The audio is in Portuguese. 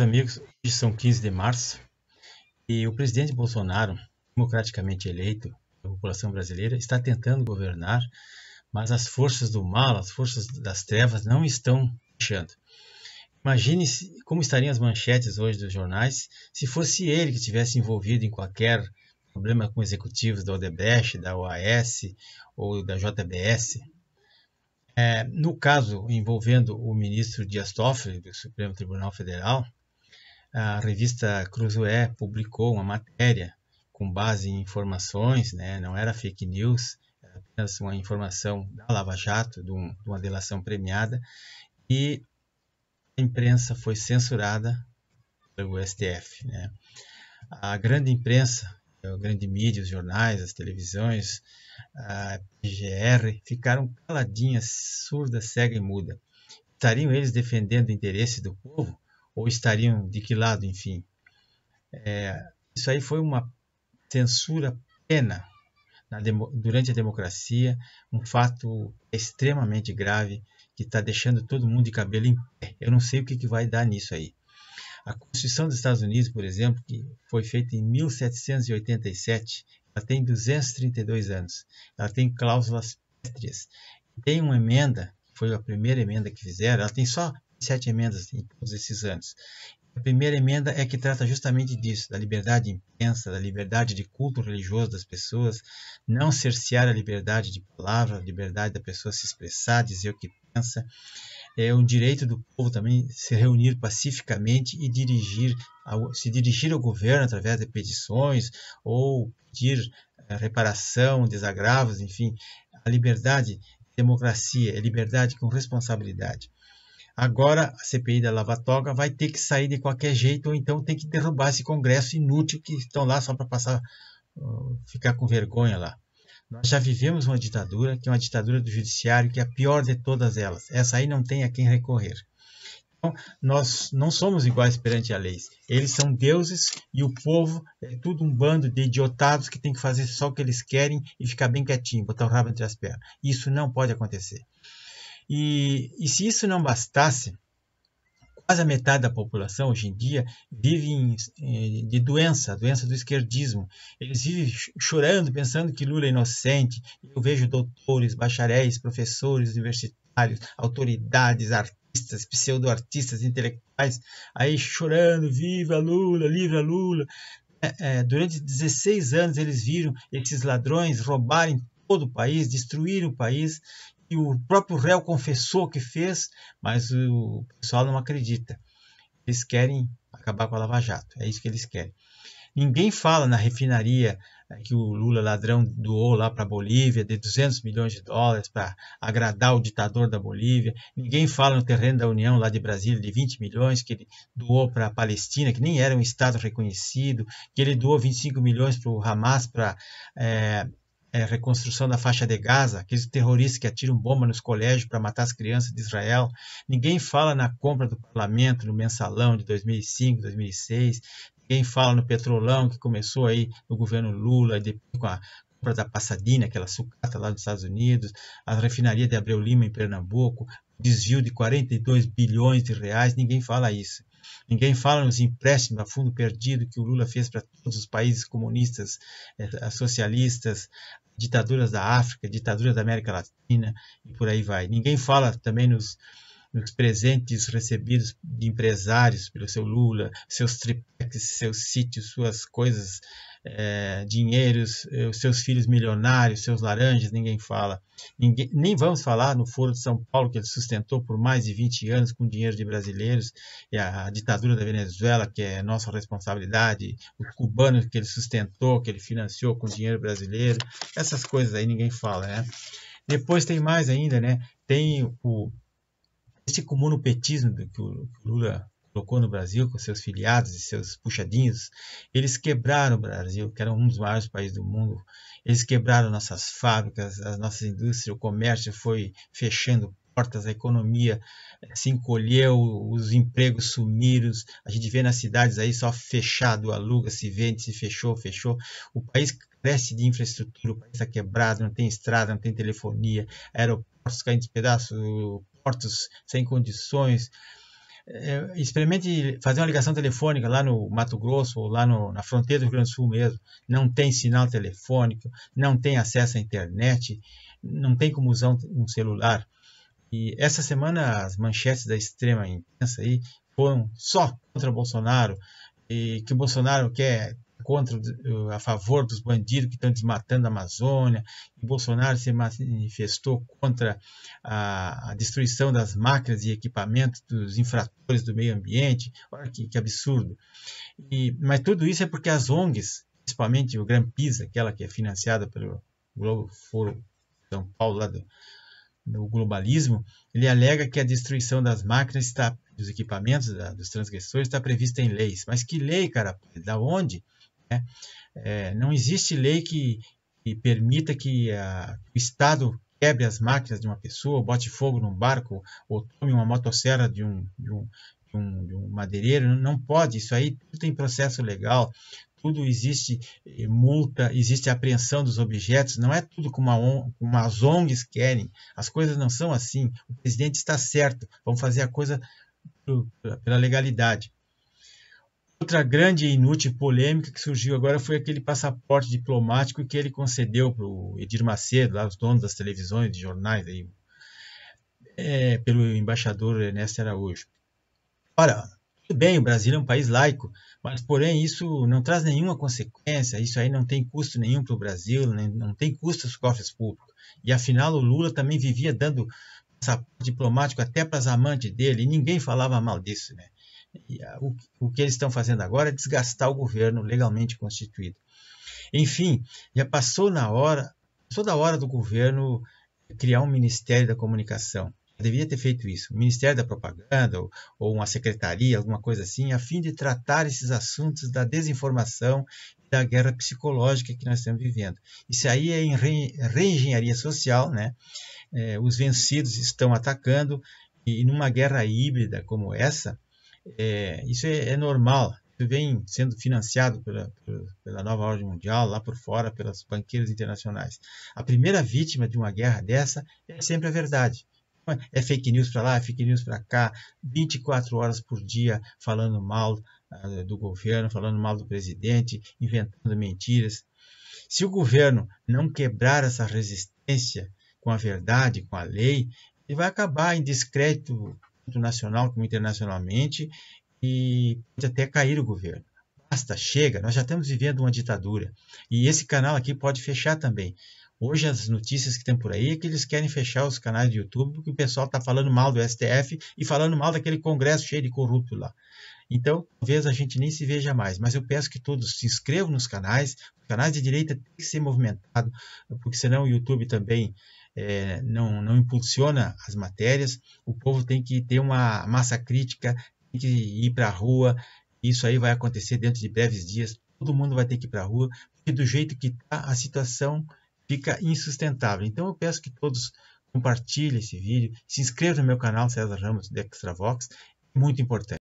amigos, hoje são 15 de março e o presidente Bolsonaro, democraticamente eleito pela população brasileira, está tentando governar, mas as forças do mal, as forças das trevas não estão deixando. Imagine como estariam as manchetes hoje dos jornais se fosse ele que estivesse envolvido em qualquer problema com executivos da Odebrecht, da OAS ou da JBS. É, no caso envolvendo o ministro Dias Toffoli, do Supremo Tribunal Federal, a revista Cruzoé publicou uma matéria com base em informações, né, não era fake news, era apenas uma informação da Lava Jato, de, um, de uma delação premiada, e a imprensa foi censurada pelo STF. Né? A grande imprensa, a grande mídia, os jornais, as televisões, a PGR, ficaram caladinhas, surda, cega e muda. Estariam eles defendendo o interesse do povo? ou estariam de que lado, enfim. É, isso aí foi uma censura plena durante a democracia, um fato extremamente grave que está deixando todo mundo de cabelo em pé. Eu não sei o que, que vai dar nisso aí. A Constituição dos Estados Unidos, por exemplo, que foi feita em 1787, ela tem 232 anos, ela tem cláusulas pétreas, tem uma emenda, foi a primeira emenda que fizeram, ela tem só sete emendas em assim, todos esses anos. A primeira emenda é que trata justamente disso, da liberdade de imprensa, da liberdade de culto religioso das pessoas, não cercear a liberdade de palavra, a liberdade da pessoa se expressar, dizer o que pensa. É um direito do povo também se reunir pacificamente e dirigir, ao, se dirigir ao governo através de petições ou pedir eh, reparação, desagravos, enfim. A liberdade, democracia, é liberdade com responsabilidade. Agora a CPI da Lava Toga vai ter que sair de qualquer jeito, ou então tem que derrubar esse Congresso inútil que estão lá só para passar, ficar com vergonha lá. Nós já vivemos uma ditadura, que é uma ditadura do judiciário, que é a pior de todas elas. Essa aí não tem a quem recorrer. Então, nós não somos iguais perante a lei. Eles são deuses e o povo é tudo um bando de idiotados que tem que fazer só o que eles querem e ficar bem quietinho, botar o rabo entre as pernas. Isso não pode acontecer. E, e se isso não bastasse, quase a metade da população hoje em dia vive em, eh, de doença, doença do esquerdismo. Eles vivem chorando, pensando que Lula é inocente. Eu vejo doutores, bacharéis, professores universitários, autoridades, artistas, pseudo-artistas, intelectuais, aí chorando, viva Lula, livra Lula. é, é durante 16 anos eles viram esses ladrões roubarem todo o país, destruir o país, e o próprio réu confessou que fez, mas o pessoal não acredita. Eles querem acabar com a Lava Jato, é isso que eles querem. Ninguém fala na refinaria eh, que o Lula ladrão doou lá para a Bolívia de 200 milhões de dólares para agradar o ditador da Bolívia. Ninguém fala no terreno da União lá de Brasília de 20 milhões que ele doou para a Palestina, que nem era um Estado reconhecido, que ele doou 25 milhões para o Hamas para é, eh, é, reconstrução da faixa de Gaza, aqueles terroristas que atiram bomba nos colégios para matar as crianças de Israel. Ninguém fala na compra do parlamento, no mensalão de 2005, 2006. Ninguém fala no petrolão que começou aí no governo Lula, depois com a compra da Passadina, aquela sucata lá dos Estados Unidos, a refinaria de Abreu Lima em Pernambuco, desvio de 42 bilhões de reais, ninguém fala isso. Ninguém fala nos empréstimos a fundo perdido que o Lula fez para todos os países comunistas, eh, socialistas, ditaduras da África, ditaduras da América Latina e por aí vai. Ninguém fala também nos, nos presentes recebidos de empresários pelo seu Lula, seus triplex, seus sítios, suas coisas, é, dinheiros, eh, os seus filhos milionários, seus laranjas, ninguém fala. Ninguém, nem vamos falar no Foro de São Paulo, que ele sustentou por mais de 20 anos com dinheiro de brasileiros, e a, a ditadura da Venezuela, que é nossa responsabilidade, os cubanos que ele sustentou, que ele financiou com dinheiro brasileiro, essas coisas aí ninguém fala, né? Depois tem mais ainda, né? Tem o, esse comunopetismo que o Lula colocou no Brasil, com seus filiados e seus puxadinhos, eles quebraram o Brasil, que era um dos maiores países do mundo. Eles quebraram nossas fábricas, as nossas indústrias, o comércio foi fechando portas, a economia eh, se encolheu, os empregos sumiram, a gente vê nas cidades aí só fechado, aluga, se vende, se fechou, fechou. O país cresce de infraestrutura, o país está quebrado, não tem estrada, não tem telefonia, aeroportos caindo de pedaços, mortos, sem condições. É, experimente fazer uma ligação telefônica lá no Mato Grosso ou lá no, na fronteira do Rio Grande do Sul mesmo. Não tem sinal telefônico, não tem acesso à internet, não tem como usar um celular. E essa semana as manchetes da extrema imprensa aí foram só contra Bolsonaro e que Bolsonaro quer contra, eh, a favor dos bandidos que estão desmatando a Amazônia, e Bolsonaro se manifestou contra a, a destruição das máquinas e equipamentos dos infratores do meio ambiente. Olha que, que absurdo. E, mas tudo isso é porque as ONGs, principalmente o Pisa, aquela que é financiada pelo Globo Foro São Paulo, lá do, do globalismo, ele alega que a destruição das máquinas está dos equipamentos, da, dos transgressores, está prevista em leis. Mas que lei, cara? Da onde? Né? É, não existe lei que, que permita que a, ah, o Estado quebre as máquinas de uma pessoa, bote fogo num barco ou tome uma motosserra de um, de um, de um, de um madeireiro. Não pode, isso aí tudo tem processo legal, tudo existe eh, multa, existe apreensão dos objetos, não é tudo como, a on, como as ONGs querem, as coisas não são assim. O presidente está certo, vamos fazer a coisa pela legalidade. Outra grande e inútil polêmica que surgiu agora foi aquele passaporte diplomático que ele concedeu para o Edir Macedo, lá, os donos das televisões, de jornais, aí, é, pelo embaixador Ernesto Araújo. Ora, tudo bem, o Brasil é um país laico, mas porém isso não traz nenhuma consequência, isso aí não tem custo nenhum para o Brasil, nem, não tem custo aos cofres públicos. E afinal o Lula também vivia dando passaporte diplomático até para as amantes dele, e ninguém falava mal disso, né? Ah, o, que eles estão fazendo agora é desgastar o governo legalmente constituído. Enfim, já passou na hora, toda hora do governo criar um Ministério da Comunicação. Eu devia ter feito isso, um Ministério da Propaganda ou, ou uma secretaria, alguma coisa assim, a fim de tratar esses assuntos da desinformação e da guerra psicológica que nós estamos vivendo. Isso aí é em re, reengenharia social, né? É, os vencidos estão atacando e numa guerra híbrida como essa, é, isso é, é, normal. Isso vem sendo financiado pela, pela nova ordem mundial, lá por fora, pelas banqueiras internacionais. A primeira vítima de uma guerra dessa é sempre a verdade. É fake news para lá, é fake news para cá, 24 horas por dia falando mal uh, do governo, falando mal do presidente, inventando mentiras. Se o governo não quebrar essa resistência com a verdade, com a lei, ele vai acabar em descrédito tanto nacional como internacionalmente, e pode até cair o governo. Basta, chega, nós já estamos vivendo uma ditadura. E esse canal aqui pode fechar também. Hoje as notícias que tem por aí é que eles querem fechar os canais do YouTube porque o pessoal está falando mal do STF e falando mal daquele congresso cheio de corrupto lá. Então, talvez a gente nem se veja mais, mas eu peço que todos se inscrevam nos canais. Os canais de direita têm que ser movimentados, porque senão o YouTube também é, não, não impulsiona as matérias, o povo tem que ter uma massa crítica, tem que ir para a rua, isso aí vai acontecer dentro de breves dias, todo mundo vai ter que ir para a rua, porque do jeito que está, a situação fica insustentável. Então eu peço que todos compartilhem esse vídeo, se inscrevam no meu canal César Ramos de Extravox, muito importante.